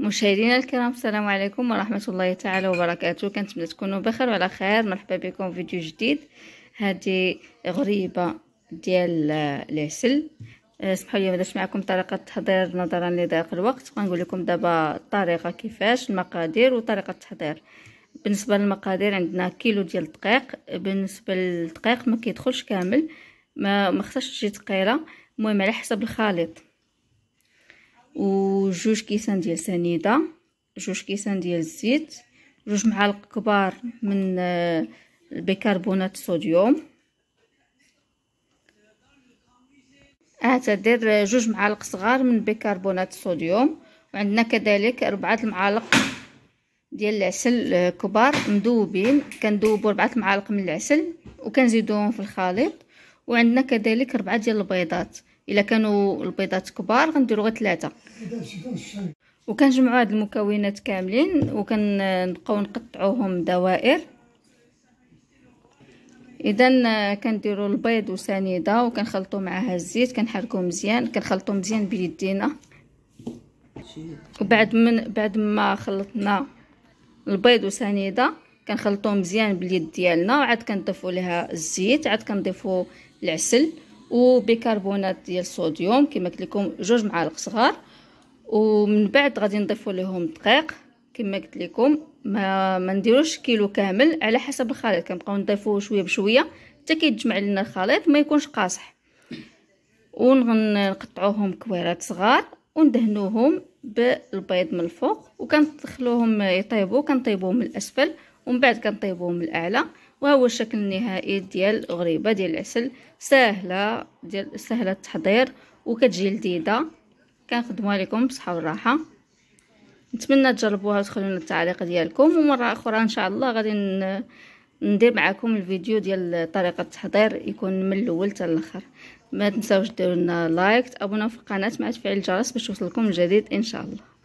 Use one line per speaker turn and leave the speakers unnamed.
مشاهدينا الكرام السلام عليكم ورحمه الله تعالى وبركاته كنتمنى تكونوا بخير وعلى خير مرحبا بكم في فيديو جديد هذه غريبه ديال العسل اسمحوا آه، لي باش معكم طريقه التحضير نظرا لضيق الوقت غنقول لكم دابا الطريقه كيفاش المقادير وطريقه التحضير بالنسبه للمقادير عندنا كيلو ديال الدقيق بالنسبه للدقيق ما كيدخلش كامل ما ما خصهاش تجي ثقيله المهم على حسب الخليط وجوج كيسان ديال سنيده جوج كيسان ديال الزيت جوج معالق كبار من آه، بيكربونات الصوديوم اعتذر اه آه، جوج معالق صغار من بيكربونات الصوديوم وعندنا كذلك ربعة المعالق ديال العسل كبار مذوبين كندوبوا ربعة المعالق من العسل وكنزيدوهم في الخليط وعندنا كذلك ربعة ديال البيضات الا كانوا البيضات كبار غنديروا غير ثلاثه وكنجمعوا هاد المكونات كاملين وكنبقاو نقطعوهم دوائر اذا كنديروا البيض وسنيده وكنخلطوا معها الزيت كنحركوه مزيان كنخلطوا مزيان بيدينا وبعد من بعد ما خلطنا البيض وسنيده كنخلطوه مزيان باليد ديالنا وعاد كنضيفوا لها الزيت عاد كنضيفوا العسل وبيكربونات ديال الصوديوم كما قلت لكم جوج معالق صغار ومن بعد غادي نضيفوا لهم دقيق كما قلت لكم ما ما نديروش كيلو كامل على حسب الخليط كنبقاو نضيفوه شويه بشويه حتى كيتجمع لنا الخليط ما يكونش قاصح ونقطعوهم كويرات صغار وندهنوهم بالبيض من الفوق وكندخلوهم يطيبوا كنطيبوهم من الاسفل ومن بعد كنطيبوهم من الاعلى وهو الشكل النهائي ديال غريبه ديال العسل سهله ديال سهله التحضير وكتجي لذيذه كنخدموها لكم بصحه وراحة نتمنى تجربوها وتخلونا التعليق ديالكم ومره اخرى ان شاء الله غادي ندير معكم الفيديو ديال طريقه التحضير يكون من الاول حتى الاخر ما تنساوش ديرولنا لنا لايك تابوناو في القناه مع تفعيل الجرس باش يوصلكم الجديد ان شاء الله